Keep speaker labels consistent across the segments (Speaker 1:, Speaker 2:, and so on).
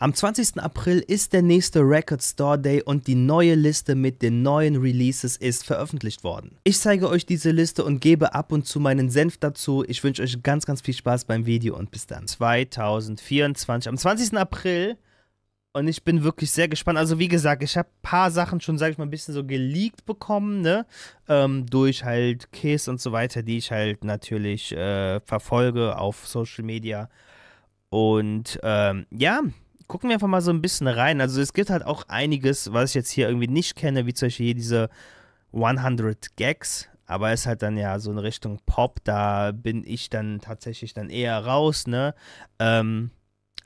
Speaker 1: Am 20. April ist der nächste Record Store Day und die neue Liste mit den neuen Releases ist veröffentlicht worden. Ich zeige euch diese Liste und gebe ab und zu meinen Senf dazu. Ich wünsche euch ganz, ganz viel Spaß beim Video und bis dann. 2024, am 20. April und ich bin wirklich sehr gespannt. Also, wie gesagt, ich habe ein paar Sachen schon, sage ich mal, ein bisschen so geleakt bekommen, ne? Ähm, durch halt Kiss und so weiter, die ich halt natürlich äh, verfolge auf Social Media. Und ähm, ja, gucken wir einfach mal so ein bisschen rein. Also es gibt halt auch einiges, was ich jetzt hier irgendwie nicht kenne, wie zum Beispiel hier diese 100 Gags, aber ist halt dann ja so in Richtung Pop, da bin ich dann tatsächlich dann eher raus, ne? Ähm,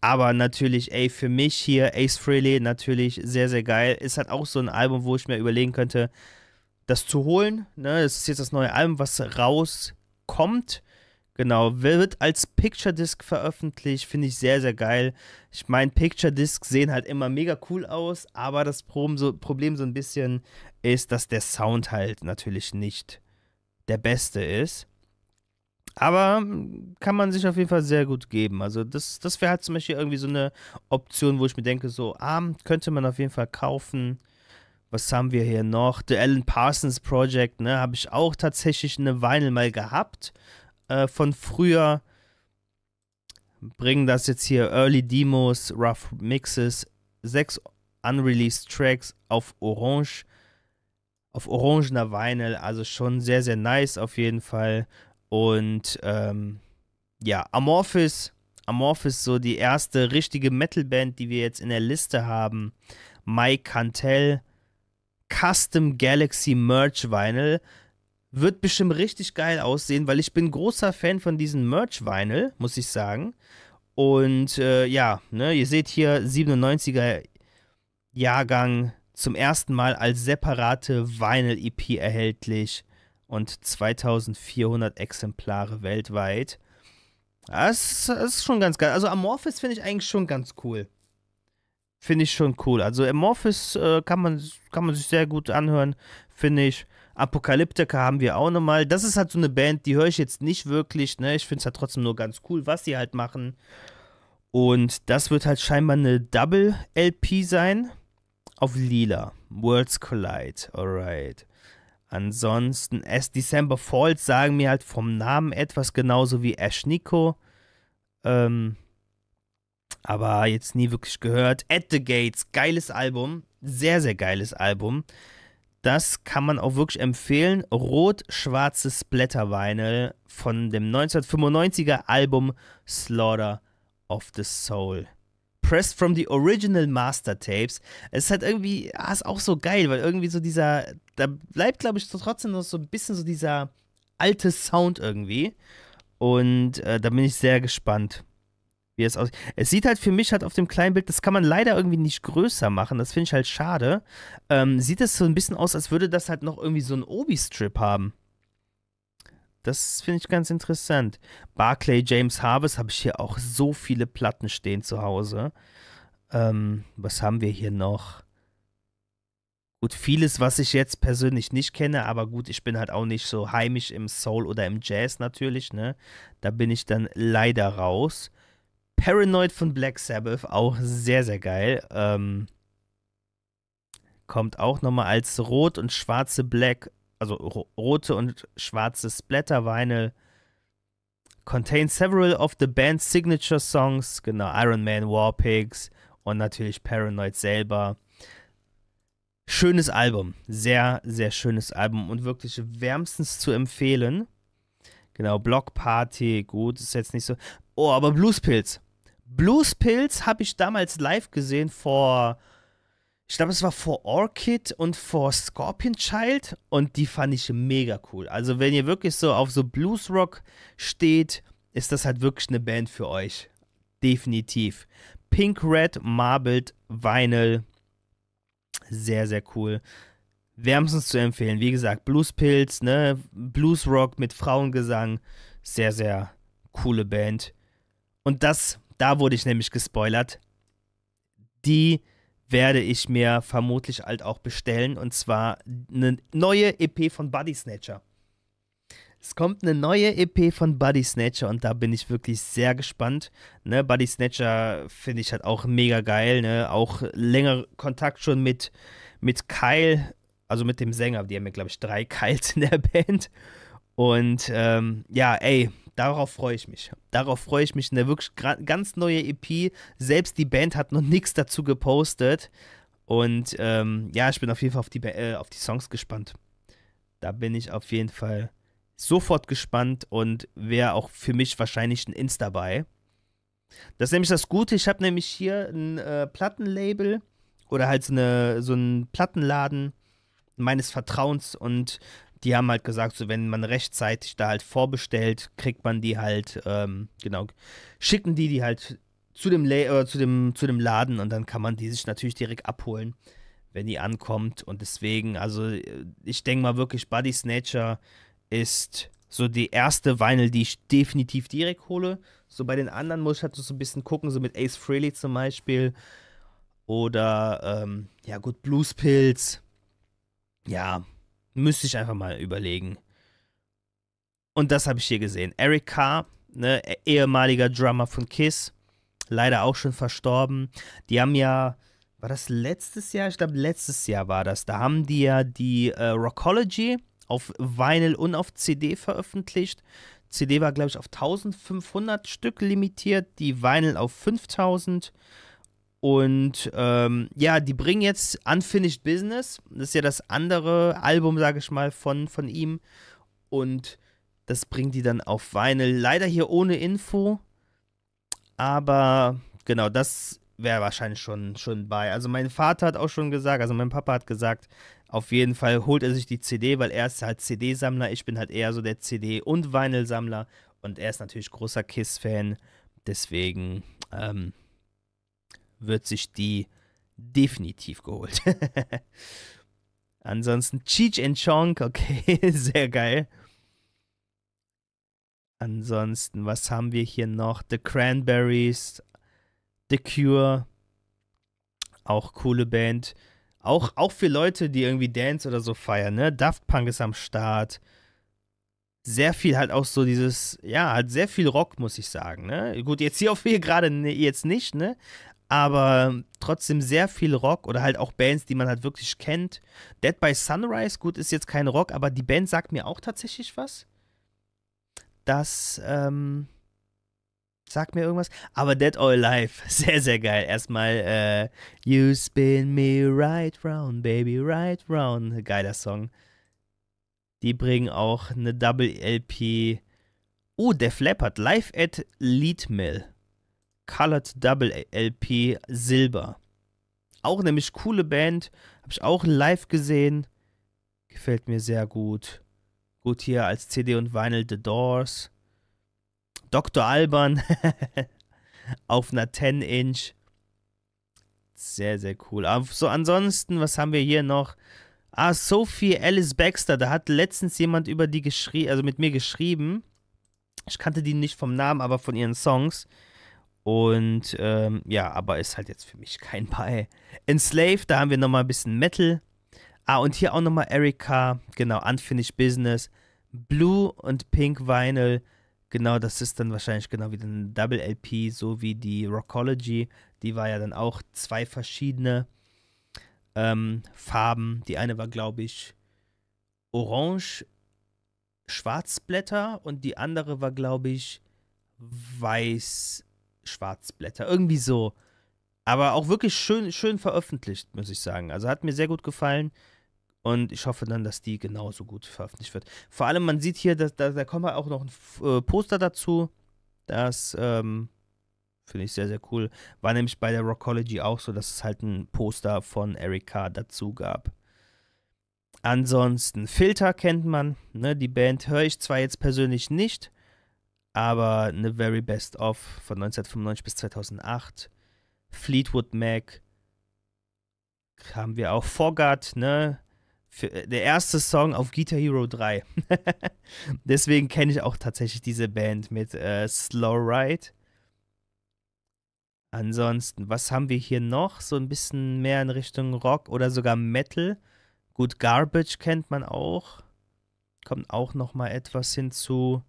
Speaker 1: aber natürlich, ey, für mich hier Ace Frehley natürlich sehr, sehr geil. Ist halt auch so ein Album, wo ich mir überlegen könnte, das zu holen, ne? Das ist jetzt das neue Album, was rauskommt. Genau, wird als Picture Disc veröffentlicht, finde ich sehr, sehr geil. Ich meine, Picture Discs sehen halt immer mega cool aus, aber das Problem so, Problem so ein bisschen ist, dass der Sound halt natürlich nicht der beste ist. Aber hm, kann man sich auf jeden Fall sehr gut geben. Also das, das wäre halt zum Beispiel irgendwie so eine Option, wo ich mir denke, so, ah, hm, könnte man auf jeden Fall kaufen. Was haben wir hier noch? The Alan Parsons Project, ne, habe ich auch tatsächlich eine Weile mal gehabt äh, von früher bringen das jetzt hier Early Demos, Rough Mixes, sechs unreleased Tracks auf Orange, auf orangener Vinyl, also schon sehr, sehr nice auf jeden Fall. Und ähm, ja, Amorphis, Amorphis so die erste richtige Metalband, die wir jetzt in der Liste haben. Mike Cantell, Custom Galaxy Merch Vinyl. Wird bestimmt richtig geil aussehen, weil ich bin großer Fan von diesem Merch-Vinyl, muss ich sagen. Und äh, ja, ne, ihr seht hier 97er Jahrgang zum ersten Mal als separate Vinyl-EP erhältlich und 2400 Exemplare weltweit. Das, ah, das ist schon ganz geil. Also Amorphis finde ich eigentlich schon ganz cool finde ich schon cool. Also Amorphis äh, kann, man, kann man sich sehr gut anhören, finde ich. Apokalyptica haben wir auch nochmal. Das ist halt so eine Band, die höre ich jetzt nicht wirklich. Ne? Ich finde es halt trotzdem nur ganz cool, was sie halt machen. Und das wird halt scheinbar eine Double-LP sein. Auf Lila. Worlds Collide. Alright. Ansonsten, As December Falls sagen mir halt vom Namen etwas, genauso wie Ash Nico. Ähm, aber jetzt nie wirklich gehört. At the Gates, geiles Album. Sehr, sehr geiles Album das kann man auch wirklich empfehlen. Rot-schwarzes Blätterweine von dem 1995er Album Slaughter of the Soul. Pressed from the original Master Tapes. Es ist halt irgendwie, ah, ist auch so geil, weil irgendwie so dieser, da bleibt glaube ich trotzdem noch so ein bisschen so dieser alte Sound irgendwie. Und äh, da bin ich sehr gespannt wie es aussieht. Es sieht halt für mich halt auf dem kleinen Bild, das kann man leider irgendwie nicht größer machen, das finde ich halt schade. Ähm, sieht es so ein bisschen aus, als würde das halt noch irgendwie so einen Obi-Strip haben. Das finde ich ganz interessant. Barclay James Harvest habe ich hier auch so viele Platten stehen zu Hause. Ähm, was haben wir hier noch? Gut, vieles, was ich jetzt persönlich nicht kenne, aber gut, ich bin halt auch nicht so heimisch im Soul oder im Jazz natürlich, ne? Da bin ich dann leider raus. Paranoid von Black Sabbath, auch sehr, sehr geil. Ähm, kommt auch nochmal als rot und schwarze Black, also rote und schwarze Splatter-Vinyl. Contains several of the band's signature songs, genau, Iron Man, War Pigs und natürlich Paranoid selber. Schönes Album, sehr, sehr schönes Album und wirklich wärmstens zu empfehlen. Genau, Block Party, gut, ist jetzt nicht so. Oh, aber Bluespilz. Bluespilz habe ich damals live gesehen vor, ich glaube, es war vor Orchid und vor Scorpion Child und die fand ich mega cool. Also, wenn ihr wirklich so auf so Bluesrock steht, ist das halt wirklich eine Band für euch. Definitiv. Pink Red, Marbled, Vinyl. Sehr, sehr cool. Wärmstens zu empfehlen. Wie gesagt, Bluespilz, ne? Bluesrock mit Frauengesang. Sehr, sehr coole Band. Und das da wurde ich nämlich gespoilert. Die werde ich mir vermutlich halt auch bestellen. Und zwar eine neue EP von Buddy Snatcher. Es kommt eine neue EP von Buddy Snatcher und da bin ich wirklich sehr gespannt. Ne, Buddy Snatcher finde ich halt auch mega geil. Ne? Auch länger Kontakt schon mit, mit Kyle, also mit dem Sänger. Die haben ja, glaube ich, drei Kyles in der Band. Und ähm, ja, ey, Darauf freue ich mich. Darauf freue ich mich. Eine wirklich ganz neue EP. Selbst die Band hat noch nichts dazu gepostet. Und ähm, ja, ich bin auf jeden Fall auf die, äh, auf die Songs gespannt. Da bin ich auf jeden Fall sofort gespannt und wäre auch für mich wahrscheinlich ein Insta dabei. Das ist nämlich das Gute. Ich habe nämlich hier ein äh, Plattenlabel oder halt so, eine, so einen Plattenladen meines Vertrauens und die haben halt gesagt, so wenn man rechtzeitig da halt vorbestellt, kriegt man die halt, ähm, genau, schicken die die halt zu dem, La äh, zu, dem, zu dem Laden und dann kann man die sich natürlich direkt abholen, wenn die ankommt. Und deswegen, also äh, ich denke mal wirklich, Buddy Snatcher ist so die erste Vinyl, die ich definitiv direkt hole. So bei den anderen muss ich halt so ein bisschen gucken, so mit Ace Freely zum Beispiel. Oder, ähm, ja gut, Blues Pills. Ja, müsste ich einfach mal überlegen. Und das habe ich hier gesehen. Eric Carr, ne, e-, ehemaliger Drummer von Kiss, leider auch schon verstorben. Die haben ja, war das letztes Jahr? Ich glaube, letztes Jahr war das. Da haben die ja die äh, Rockology auf Vinyl und auf CD veröffentlicht. CD war, glaube ich, auf 1500 Stück limitiert, die Vinyl auf 5000. Und ähm, ja, die bringen jetzt Unfinished Business. Das ist ja das andere Album, sage ich mal, von, von ihm. Und das bringt die dann auf Vinyl. Leider hier ohne Info. Aber genau, das wäre wahrscheinlich schon, schon bei. Also mein Vater hat auch schon gesagt, also mein Papa hat gesagt, auf jeden Fall holt er sich die CD, weil er ist halt CD-Sammler. Ich bin halt eher so der CD- und Vinyl-Sammler. Und er ist natürlich großer KISS-Fan. Deswegen, ähm, wird sich die definitiv geholt. Ansonsten Cheech and Chong, okay, sehr geil. Ansonsten, was haben wir hier noch? The Cranberries, The Cure, auch coole Band. Auch, auch für Leute, die irgendwie Dance oder so feiern, ne? Daft Punk ist am Start. Sehr viel halt auch so dieses, ja, halt sehr viel Rock, muss ich sagen, ne? Gut, jetzt hier auf hier gerade ne, jetzt nicht, ne? aber trotzdem sehr viel Rock oder halt auch Bands, die man halt wirklich kennt. Dead by Sunrise, gut, ist jetzt kein Rock, aber die Band sagt mir auch tatsächlich was. Das ähm, sagt mir irgendwas. Aber Dead or Alive, sehr, sehr geil. Erstmal äh, You Spin Me Right Round, Baby, Right Round. Geiler Song. Die bringen auch eine Double LP. Oh, Def Leppard, live at Leadmill. Colored Double LP Silber. Auch nämlich coole Band, habe ich auch live gesehen. Gefällt mir sehr gut. Gut hier als CD und Vinyl The Doors. Dr. Alban auf einer 10 Inch. Sehr, sehr cool. Aber so ansonsten, was haben wir hier noch? Ah, Sophie Alice Baxter, da hat letztens jemand über die geschrieben, also mit mir geschrieben. Ich kannte die nicht vom Namen, aber von ihren Songs. Und ähm, ja, aber ist halt jetzt für mich kein Bei. Enslaved, da haben wir nochmal ein bisschen Metal. Ah, und hier auch nochmal Erika, genau, Unfinished Business. Blue und Pink Vinyl, genau, das ist dann wahrscheinlich genau wie ein Double LP, so wie die Rockology. Die war ja dann auch zwei verschiedene ähm, Farben. Die eine war, glaube ich, orange, Schwarzblätter und die andere war, glaube ich, weiß, Schwarzblätter. Irgendwie so. Aber auch wirklich schön, schön veröffentlicht, muss ich sagen. Also hat mir sehr gut gefallen. Und ich hoffe dann, dass die genauso gut veröffentlicht wird. Vor allem, man sieht hier, dass, da, da kommt auch noch ein äh, Poster dazu. Das ähm, finde ich sehr, sehr cool. War nämlich bei der Rockology auch so, dass es halt ein Poster von Erika dazu gab. Ansonsten, Filter kennt man. Ne? Die Band höre ich zwar jetzt persönlich nicht, aber eine Very Best Of von 1995 bis 2008. Fleetwood Mac haben wir auch. Forgot, ne? Für, äh, der erste Song auf Guitar Hero 3. Deswegen kenne ich auch tatsächlich diese Band mit äh, Slow Ride. Ansonsten, was haben wir hier noch? So ein bisschen mehr in Richtung Rock oder sogar Metal. Gut, Garbage kennt man auch. Kommt auch noch mal etwas hinzu.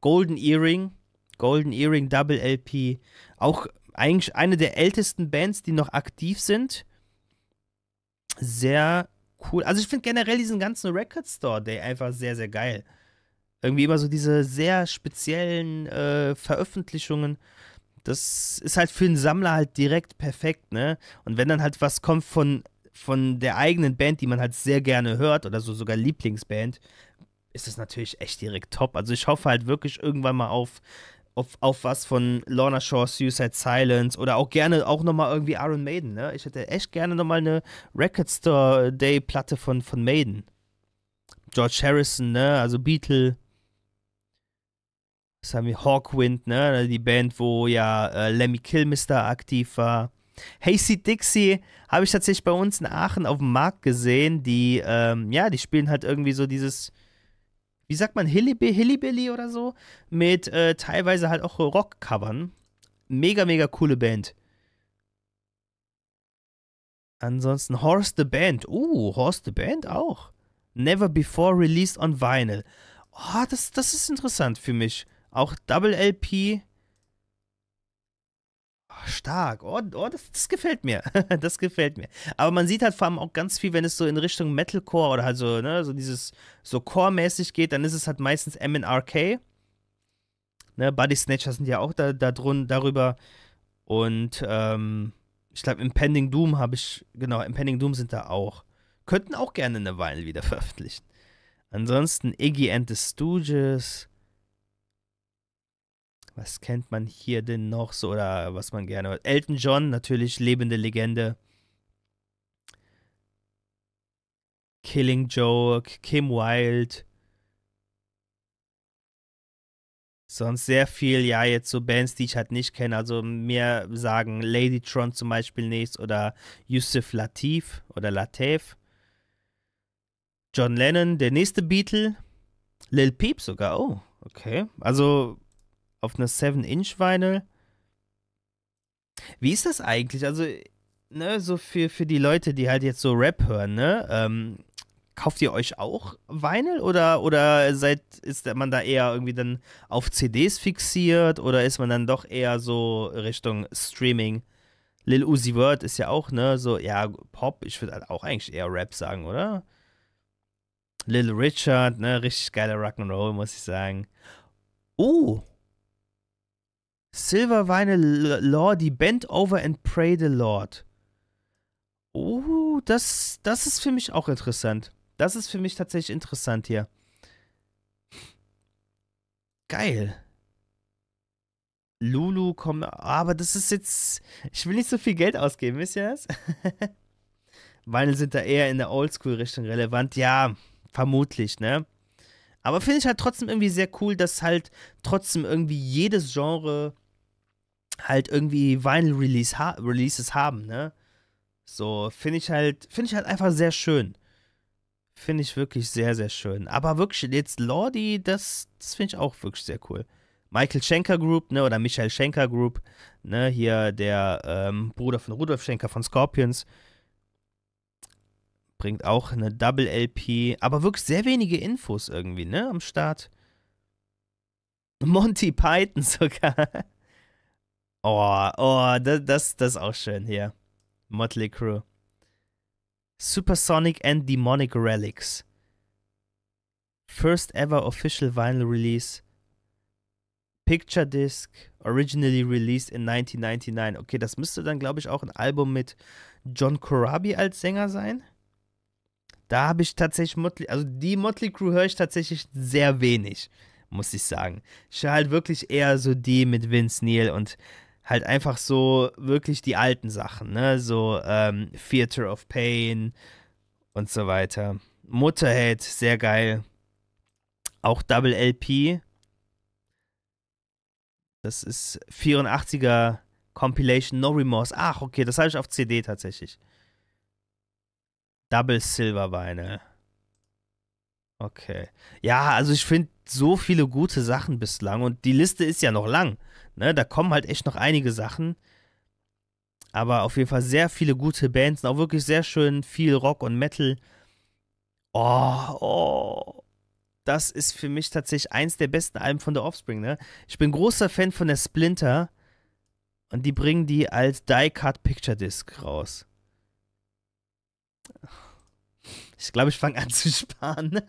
Speaker 1: Golden Earring, Golden Earring Double LP, auch eigentlich eine der ältesten Bands, die noch aktiv sind. Sehr cool. Also ich finde generell diesen ganzen Record Store Day einfach sehr, sehr geil. Irgendwie immer so diese sehr speziellen äh, Veröffentlichungen. Das ist halt für einen Sammler halt direkt perfekt, ne? Und wenn dann halt was kommt von, von der eigenen Band, die man halt sehr gerne hört oder so sogar Lieblingsband, ist es natürlich echt direkt top. Also ich hoffe halt wirklich irgendwann mal auf, auf, auf was von Lorna Shaw, Suicide Silence oder auch gerne auch nochmal irgendwie Iron Maiden. Ne? Ich hätte echt gerne nochmal eine Record Store Day Platte von, von Maiden. George Harrison, ne? also Beatle. Das haben wir Hawkwind, ne? die Band, wo ja äh, Lemmy Killmister aktiv war. Hasty Dixie habe ich tatsächlich bei uns in Aachen auf dem Markt gesehen. Die, ähm, ja, die spielen halt irgendwie so dieses wie sagt man, Hillibilly, Hillibilly oder so, mit äh, teilweise halt auch Rock-Covern. Mega, mega coole Band. Ansonsten Horse the Band. Uh, Horse the Band auch. Never Before Released on Vinyl. Oh, das, das ist interessant für mich. Auch Double LP Oh, stark. Oh, oh das, das, gefällt mir. Das gefällt mir. Aber man sieht halt vor allem auch ganz viel, wenn es so in Richtung Metalcore oder halt so, ne, so dieses so Core-mäßig geht, dann ist es halt meistens MNRK. Ne, Body Snatchers sind ja auch da, da drun, darüber. Und ähm, ich glaube, Impending Doom habe ich, genau, Impending Doom sind da auch. Könnten auch gerne eine Weile wieder veröffentlichen. Ansonsten Iggy and the Stooges was kennt man hier denn noch so oder was man gerne hört? Elton John, natürlich lebende Legende. Killing Joke, Kim Wilde. Sonst sehr viel, ja, jetzt so Bands, die ich halt nicht kenne. Also mir sagen Ladytron zum Beispiel nichts oder Yusuf Latif oder Latif. John Lennon, der nächste Beatle. Lil Peep sogar, oh, okay. Also auf einer 7-Inch-Vinyl. Wie ist das eigentlich? Also, ne, so für, für die Leute, die halt jetzt so Rap hören, ne? Ähm, kauft ihr euch auch Vinyl oder, oder seid, ist man da eher irgendwie dann auf CDs fixiert oder ist man dann doch eher so Richtung Streaming? Lil Uzi Word ist ja auch, ne, so, ja, Pop, ich würde halt auch eigentlich eher Rap sagen, oder? Lil Richard, ne, richtig geiler Rock'n'Roll, muss ich sagen. Oh, Silver Vinyl Silverweine die Bend Over and Pray the Lord. Oh, das, das ist für mich auch interessant. Das ist für mich tatsächlich interessant hier. Geil. Lulu kommt. Aber das ist jetzt. Ich will nicht so viel Geld ausgeben, wisst ihr das? Vinyl sind da eher in der Oldschool-Richtung relevant. Ja, vermutlich, ne? Aber finde ich halt trotzdem irgendwie sehr cool, dass halt trotzdem irgendwie jedes Genre halt irgendwie Vinyl Release ha Releases haben, ne? So, finde ich halt, finde ich halt einfach sehr schön. Finde ich wirklich sehr, sehr schön. Aber wirklich, jetzt Lordi, das, das finde ich auch wirklich sehr cool. Michael Schenker Group, ne, oder Michael Schenker Group, ne, hier der ähm, Bruder von Rudolf Schenker von Scorpions, bringt auch eine Double LP, aber wirklich sehr wenige Infos irgendwie, ne, am Start. Monty Python sogar. Oh, oh, das, das, das ist auch schön hier. Motley Crew. Supersonic and Demonic Relics. First ever official vinyl release. Picture Disc, originally released in 1999. Okay, das müsste dann, glaube ich, auch ein Album mit John Corabi als Sänger sein. Da habe ich tatsächlich Motley, also die Motley Crew höre ich tatsächlich sehr wenig, muss ich sagen. Ich höre halt wirklich eher so die mit Vince Neil und halt einfach so wirklich die alten Sachen, ne? So ähm, Theater of Pain und so weiter. Mutterhead, sehr geil. Auch Double LP. Das ist 84er Compilation No Remorse. Ach, okay, das habe ich auf CD tatsächlich. Double Silver war Okay. Ja, also ich finde so viele gute Sachen bislang und die Liste ist ja noch lang. Ne, da kommen halt echt noch einige Sachen. Aber auf jeden Fall sehr viele gute Bands und auch wirklich sehr schön viel Rock und Metal. Oh, oh. Das ist für mich tatsächlich eins der besten Alben von The Offspring, ne? Ich bin großer Fan von der Splinter. Und die bringen die als Die-Cut Picture Disc raus. Ich glaube, ich fange an zu sparen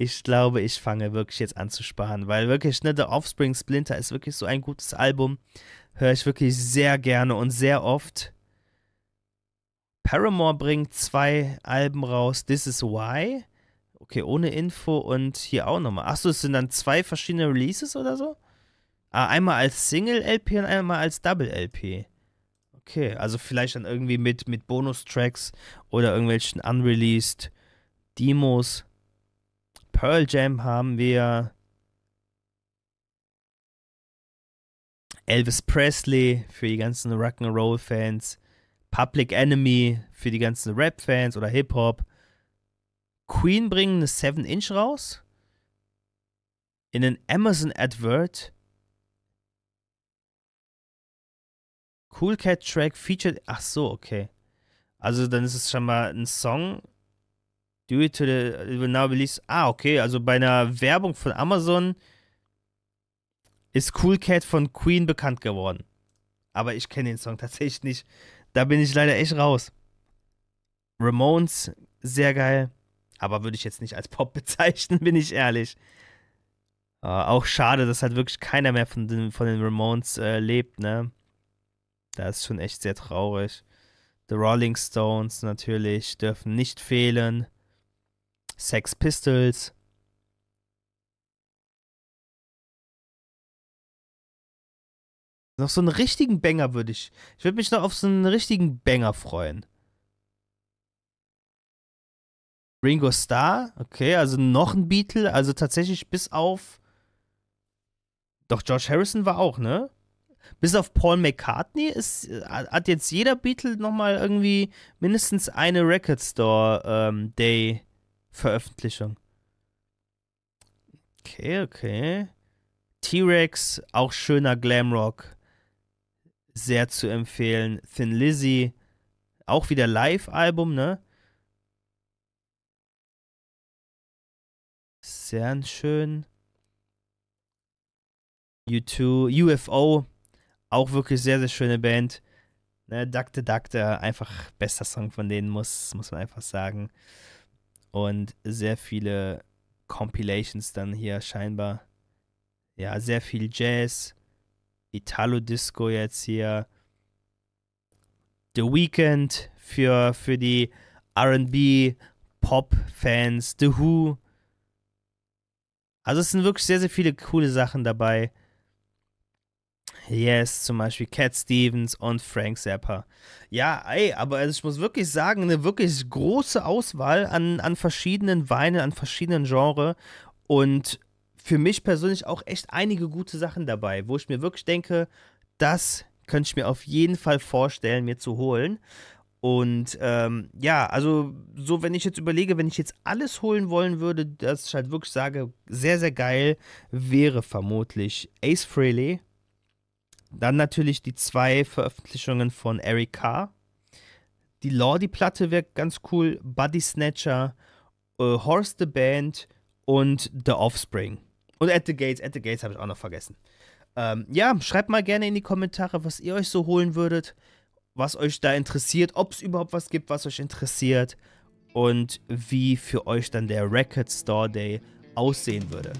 Speaker 1: ich glaube, ich fange wirklich jetzt an zu sparen, weil wirklich, ne, The Offspring Splinter ist wirklich so ein gutes Album. Höre ich wirklich sehr gerne und sehr oft. Paramore bringt zwei Alben raus. This is Why. Okay, ohne Info und hier auch nochmal. Achso, es sind dann zwei verschiedene Releases oder so? Ah, einmal als Single-LP und einmal als Double-LP. Okay, also vielleicht dann irgendwie mit, mit Bonus-Tracks oder irgendwelchen unreleased Demos. Pearl Jam haben wir Elvis Presley für die ganzen Rock'n'Roll-Fans, Public Enemy für die ganzen Rap-Fans oder Hip-Hop. Queen bringen eine 7-Inch raus. In den Amazon-Advert. Cool Cat Track featured. Ach so, okay. Also dann ist es schon mal ein Song Due to the now release. Ah, okay, also bei einer Werbung von Amazon ist Cool Cat von Queen bekannt geworden. Aber ich kenne den Song tatsächlich nicht. Da bin ich leider echt raus. Ramones, sehr geil. Aber würde ich jetzt nicht als Pop bezeichnen, bin ich ehrlich. Äh, auch schade, dass halt wirklich keiner mehr von den, von den Ramones äh, lebt, ne? Das ist schon echt sehr traurig. The Rolling Stones natürlich dürfen nicht fehlen. Sex Pistols. Noch so einen richtigen Banger würde ich. Ich würde mich noch auf so einen richtigen Banger freuen. Ringo Starr, okay, also noch ein Beatle, also tatsächlich bis auf. Doch George Harrison war auch, ne? Bis auf Paul McCartney ist, äh, hat jetzt jeder Beatle nochmal irgendwie mindestens eine Record Store ähm, Day Veröffentlichung. Okay, okay. T-Rex, auch schöner Glamrock. Sehr zu empfehlen. Thin Lizzy, auch wieder Live-Album, ne? Sehr schön. U2, UFO, auch wirklich sehr, sehr schöne Band. Ne, Dakte Dakte, einfach bester Song von denen, muss, muss man einfach sagen und sehr viele Compilations dann hier scheinbar. Ja, sehr viel Jazz, Italo-Disco jetzt hier. The Weeknd für, für die RB, Pop-Fans, The Who. Also es sind wirklich sehr, sehr viele coole Sachen dabei. Yes, zum Beispiel Cat Stevens und Frank Zappa. Ja, ey, aber also ich muss wirklich sagen, eine wirklich große Auswahl an, an verschiedenen Weinen, an verschiedenen Genres und für mich persönlich auch echt einige gute Sachen dabei, wo ich mir wirklich denke, das könnte ich mir auf jeden Fall vorstellen, mir zu holen. Und ähm, ja, also so, wenn ich jetzt überlege, wenn ich jetzt alles holen wollen würde, dass ich halt wirklich sage, sehr, sehr geil, wäre vermutlich Ace Frehley dann natürlich die zwei Veröffentlichungen von Eric Carr. Die Lordi-Platte wirkt ganz cool. Buddy Snatcher, äh, Horse the Band und The Offspring. Und At the Gates. At the Gates habe ich auch noch vergessen. Ähm, ja, schreibt mal gerne in die Kommentare, was ihr euch so holen würdet, was euch da interessiert, ob es überhaupt was gibt, was euch interessiert und wie für euch dann der Record Store Day aussehen würde.